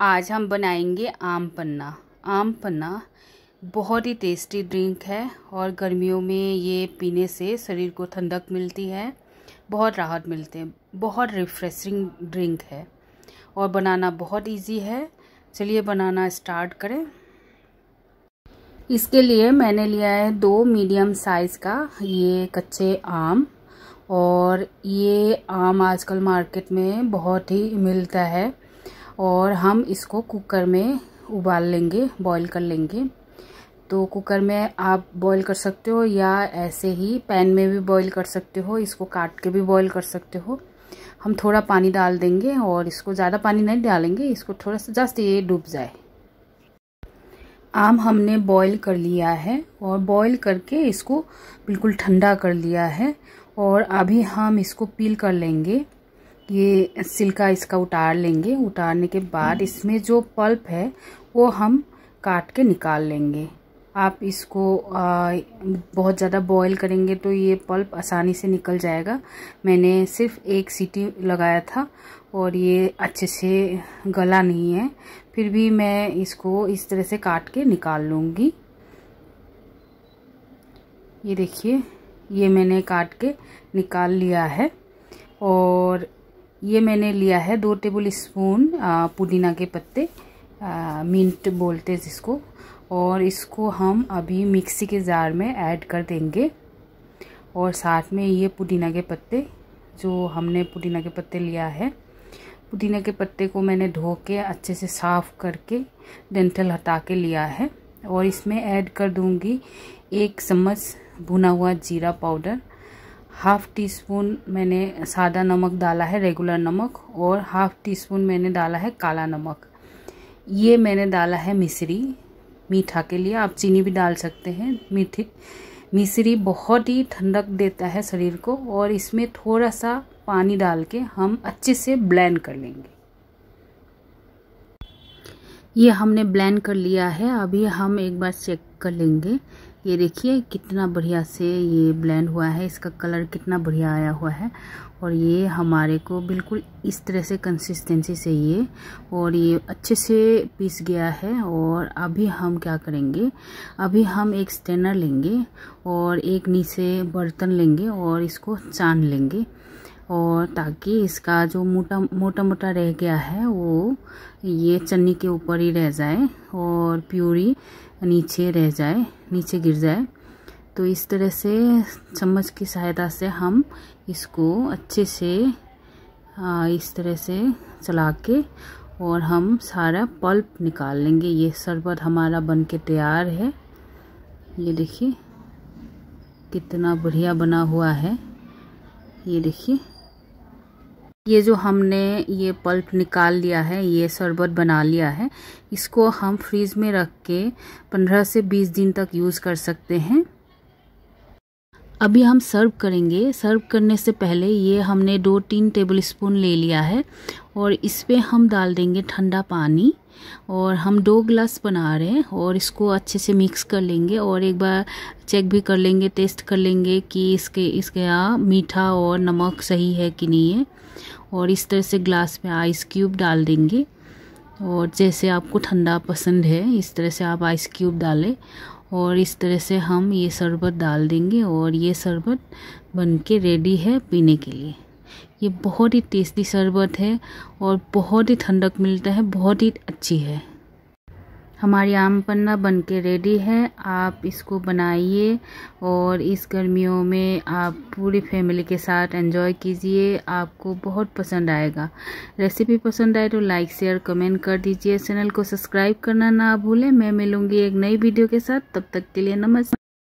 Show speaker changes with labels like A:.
A: आज हम बनाएंगे आम पन्ना आम पन्ना बहुत ही टेस्टी ड्रिंक है और गर्मियों में ये पीने से शरीर को ठंडक मिलती है बहुत राहत मिलते हैं बहुत रिफ्रेशिंग ड्रिंक है और बनाना बहुत इजी है चलिए बनाना स्टार्ट करें इसके लिए मैंने लिया है दो मीडियम साइज़ का ये कच्चे आम और ये आम आजकल मार्केट में बहुत ही मिलता है और हम इसको कुकर में उबाल लेंगे बॉईल कर लेंगे तो कुकर में आप बॉईल कर सकते हो या ऐसे ही पैन में भी बॉईल कर सकते हो इसको काट के भी बॉईल कर सकते हो हम थोड़ा पानी डाल देंगे और इसको ज़्यादा पानी नहीं डालेंगे इसको थोड़ा सा जस्ट ये डूब जाए आम हमने बॉईल कर लिया है और बॉईल करके इसको बिल्कुल ठंडा कर लिया है और अभी हम इसको पील कर लेंगे ये सिल्का इसका उतार लेंगे उतारने के बाद हम्म। इसमें जो पल्प है वो हम काट के निकाल लेंगे आप इसको आ, बहुत ज़्यादा बॉईल करेंगे तो ये पल्प आसानी से निकल जाएगा मैंने सिर्फ एक सीटी लगाया था और ये अच्छे से गला नहीं है फिर भी मैं इसको इस तरह से काट के निकाल लूँगी ये देखिए ये मैंने काट के निकाल लिया है और ये मैंने लिया है दो टेबल स्पून पुदीना के पत्ते मिंट बोलते जिसको और इसको हम अभी मिक्सी के जार में ऐड कर देंगे और साथ में ये पुदीना के पत्ते जो हमने पुदीना के पत्ते लिया है पुदीना के पत्ते को मैंने धो के अच्छे से साफ़ करके डेंटल हटा के लिया है और इसमें ऐड कर दूंगी एक चम्मच भुना हुआ जीरा पाउडर हाफ़ टी स्पून मैंने सादा नमक डाला है रेगुलर नमक और हाफ़ टी स्पून मैंने डाला है काला नमक ये मैंने डाला है मिश्री मीठा के लिए आप चीनी भी डाल सकते हैं मीठी मिश्री बहुत ही ठंडक देता है शरीर को और इसमें थोड़ा सा पानी डाल के हम अच्छे से ब्लेंड कर लेंगे ये हमने ब्लेंड कर लिया है अभी हम एक बार चेक कर लेंगे ये देखिए कितना बढ़िया से ये ब्लेंड हुआ है इसका कलर कितना बढ़िया आया हुआ है और ये हमारे को बिल्कुल इस तरह से कंसिस्टेंसी से ये और ये अच्छे से पीस गया है और अभी हम क्या करेंगे अभी हम एक स्टेनर लेंगे और एक नीचे बर्तन लेंगे और इसको चान लेंगे और ताकि इसका जो मोटा मोटा मोटा रह गया है वो ये चन्नी के ऊपर ही रह जाए और प्यूरी नीचे रह जाए नीचे गिर जाए तो इस तरह से चम्मच की सहायता से हम इसको अच्छे से इस तरह से चला के और हम सारा पल्प निकाल लेंगे ये शरबत हमारा बन के तैयार है ये देखिए कितना बढ़िया बना हुआ है ये देखिए ये जो हमने ये पल्प निकाल लिया है ये शरबत बना लिया है इसको हम फ्रीज में रख के 15 से 20 दिन तक यूज़ कर सकते हैं अभी हम सर्व करेंगे सर्व करने से पहले ये हमने दो तीन टेबल स्पून ले लिया है और इस पर हम डाल देंगे ठंडा पानी और हम दो ग्लास बना रहे हैं और इसको अच्छे से मिक्स कर लेंगे और एक बार चेक भी कर लेंगे टेस्ट कर लेंगे कि इसके इसके यहाँ मीठा और नमक सही है कि नहीं है और इस तरह से ग्लास में आइस क्यूब डाल देंगे और जैसे आपको ठंडा पसंद है इस तरह से आप आइस क्यूब डालें और इस तरह से हम ये शरबत डाल देंगे और ये शरबत बन के रेडी है पीने के लिए ये बहुत ही टेस्टी शरबत है और बहुत ही ठंडक मिलता है बहुत ही अच्छी है हमारी आम पन्ना बन के रेडी है आप इसको बनाइए और इस गर्मियों में आप पूरी फैमिली के साथ एंजॉय कीजिए आपको बहुत पसंद आएगा रेसिपी पसंद आए तो लाइक शेयर कमेंट कर दीजिए चैनल को सब्सक्राइब करना ना भूलें मैं मिलूंगी एक नई वीडियो के साथ तब तक के लिए नमस्कार